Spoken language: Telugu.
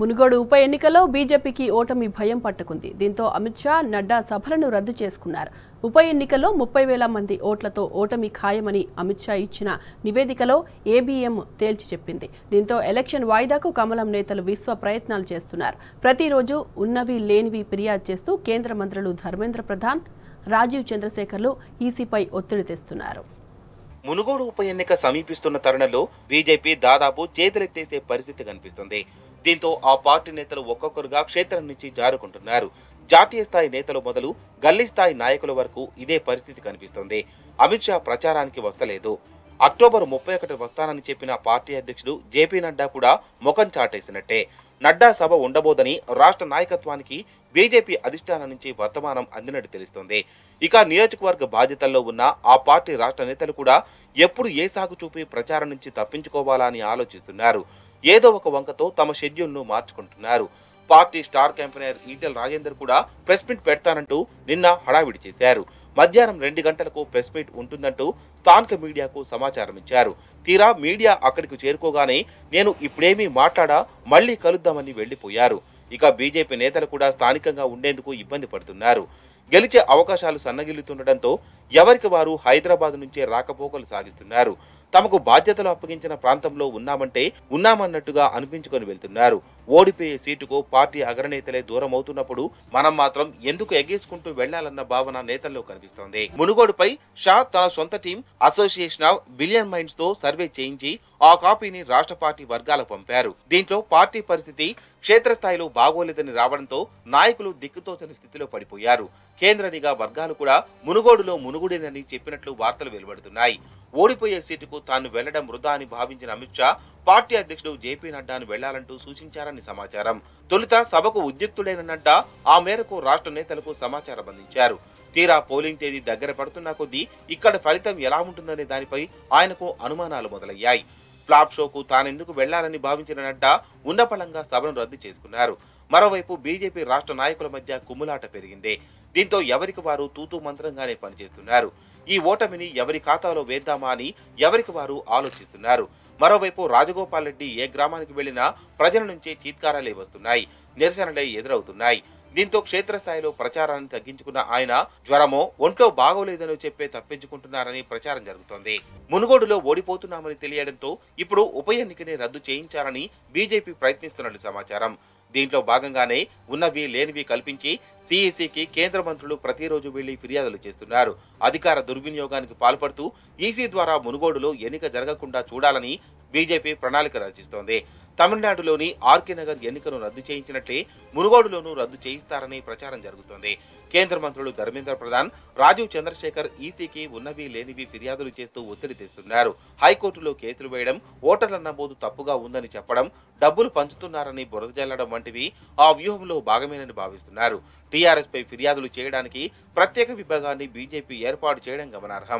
మునుగోడు ఉప ఎన్నికలో బీజేపీకి ఓటమి భయం పట్టుకుంది దీంతో అమిత్ షా నడ్డా సభలను రద్దు చేసుకున్నారు ఉప ఎన్నికల్లో ముప్పై వేల మంది ఓట్లతో ఓటమి ఖాయమని అమిత్ షా ఇచ్చిన నివేదికలో ఏబీఎం తేల్చి చెప్పింది దీంతో ఎలక్షన్ వాయిదాకు కమలం నేతలు విశ్వ ప్రయత్నాలు చేస్తున్నారు ప్రతిరోజు ఉన్నవి లేనివి ఫిర్యాదు చేస్తూ కేంద్ర మంత్రులు ధర్మేంద్ర ప్రధాన్ రాజీవ్ చంద్రశేఖర్లు ఈసీపై ఒత్తిడి తెస్తున్నారు మునుగోడు ఉప ఎన్నిక సమీపిస్తున్న తరుణంలో బీజేపీ దాదాపు చేతులెత్తేసే పరిస్థితి కనిపిస్తుంది దీంతో ఆ పార్టీ నేతలు ఒక్కొక్కరుగా క్షేత్రం నుంచి జారుకుంటున్నారు జాతీయ స్థాయి నేతలు మొదలు గల్లీ స్థాయి నాయకుల వరకు ఇదే పరిస్థితి కనిపిస్తోంది అమిత్ షా ప్రచారానికి వస్తలేదు అక్టోబర్ ముప్పై ఒకటి వస్తానని చెప్పిన పార్టీ అధ్యక్షుడు జేపీ నడ్డా కూడా ముఖం చాటేసినట్టే నడ్డా సభ ఉండబోదని రాష్ట్ర నాయకత్వానికి బీజేపీ అధిష్టానం నుంచి వర్తమానం అందినట్టు తెలుస్తోంది ఇక నియోజకవర్గ బాధ్యతల్లో ఉన్న ఆ పార్టీ రాష్ట్ర నేతలు కూడా ఎప్పుడు ఏ సాగు చూపి ప్రచారం నుంచి తప్పించుకోవాలా అని ఆలోచిస్తున్నారు ఏదో ఒక వంకతో తమ షెడ్యూల్ను మార్చుకుంటున్నారు party star campaigner Etela Rajender కూడా ప్రెస్ మీట్ పెడతానంటూ నిన్న హడావిడి చేశారు మధ్యాహ్నం రెండు గంటలకు ప్రెస్ మీట్ ఉంటుందంటూ స్థానిక మీడియాకు సమాచారం ఇచ్చారు తీరా మీడియా అక్కడికి చేరుకోగానే నేను ఇప్పుడేమీ మాట్లాడా మళ్లీ కలుద్దామని వెళ్లిపోయారు ఇక బీజేపీ నేతలు కూడా స్థానికంగా ఉండేందుకు ఇబ్బంది పడుతున్నారు గెలిచే అవకాశాలు సన్నగిల్లుతుండటంతో ఎవరికి వారు హైదరాబాద్ నుంచే రాకపోకలు సాగిస్తున్నారు తమకు బాధ్యతలు అప్పగించిన ప్రాంతంలో ఉన్నామంటే ఉన్నామన్నట్టుగా అనిపించుకొని వెళ్తున్నారు ఓడిపోయే సీటుకు పార్టీ అగ్రనేతలే దూరం అవుతున్నప్పుడు మనం మాత్రం ఎందుకు ఎగేసుకుంటూ వెళ్లాలన్న భావన నేతల్లో కనిపిస్తోంది మునుగోడుపై షా తన సొంత team association of billion minds తో సర్వే చేయించి ఆ కాపీని రాష్ట్ర పార్టీ వర్గాలకు పంపారు దీంట్లో పార్టీ పరిస్థితి క్షేత్రస్థాయిలో బాగోలేదని రావడంతో నాయకులు దిక్కుతోచని స్థితిలో పడిపోయారు కేంద్ర నిఘా వర్గాలు కూడా మునుగోడులో మునుగుడేనని చెప్పినట్లు వార్తలు వెలువడుతున్నాయి ఓడిపోయే సీటుకు తాను వెళ్లడం వృధా అని భావించిన అమిత్ షా పార్టీ అధ్యక్షుడు జేపీ నడ్డాను వెళ్లాలంటూ సూచించారని సమాచారం తొలుత సభకు ఉద్యుక్తుడైన నడ్డా ఆ మేరకు రాష్ట్ర నేతలకు సమాచారం అందించారు తీరా పోలింగ్ తేదీ దగ్గర పడుతున్న కొద్దీ ఇక్కడ ఫలితం ఎలా ఉంటుందనే దానిపై ఆయనకు అనుమానాలు మొదలయ్యాయి ఫ్లాప్ షోకు తానెందుకు వెళ్లాలని భావించిన నడ్డా ఉన్నపళంగా సభను రద్దు చేసుకున్నారు మరోవైపు బీజేపీ రాష్ట్ర నాయకుల మధ్య కుమ్ములాట పెరిగింది దీంతో ఎవరికి వారు తూతూ మంత్రంగానే పనిచేస్తున్నారు ఈ ఓటమిని ఎవరి ఖాతాలో వేద్దామా అని ఎవరికి వారు ఆలోచిస్తున్నారు మరోవైపు రాజగోపాల్ రెడ్డి ఏ గ్రామానికి వెళ్లినా ప్రజల నుంచే చీత్కారాలే వస్తున్నాయి నిరసనలే ఎదురవుతున్నాయి దీంతో క్షేత్రస్థాయిలో ప్రచారాన్ని తగ్గించుకున్న ఆయన జ్వరమో ఒంట్లో బాగోలేదని చెప్పే తప్పించుకుంటున్నారని ప్రచారం జరుగుతోంది మునుగోడులో ఓడిపోతున్నామని తెలియడంతో ఇప్పుడు ఉప ఎన్నికని రద్దు చేయించాలని బీజేపీ ప్రయత్నిస్తున్నట్లు సమాచారం దీంట్లో భాగంగానే ఉన్నవి లేనివి కల్పించి సీఈసీకి కేంద్ర మంత్రులు ప్రతిరోజు వెళ్లి ఫిర్యాదులు చేస్తున్నారు అధికార దుర్వినియోగానికి పాల్పడుతూ ఈసీ ద్వారా మునుగోడులో ఎన్నిక జరగకుండా చూడాలని బీజేపీ ప్రణాళిక రచిస్తోంది తమిళనాడులోని ఆర్కే నగర్ ఎన్నికను రద్దు చేయించినట్లే మునుగోడులోనూ రద్దు చేయిస్తారని ప్రచారం జరుగుతోంది కేంద్ర మంత్రులు ధర్మేంద్ర ప్రధాన్ రాజీవ్ చంద్రశేఖర్ ఈసీకి ఉన్నవి లేనివి ఫిర్యాదులు చేస్తూ ఒత్తిడి తెస్తున్నారు హైకోర్టులో కేసులు వేయడం ఓటర్ల నమోదు తప్పుగా ఉందని చెప్పడం డబ్బులు పంచుతున్నారని బురద జల్లడం వంటివి ఆ వ్యూహంలో భాగమేనని భావిస్తున్నారు టీఆర్ఎస్ పై ఫిర్యాదులు చేయడానికి ప్రత్యేక విభాగాన్ని బీజేపీ ఏర్పాటు చేయడం గమనార్హం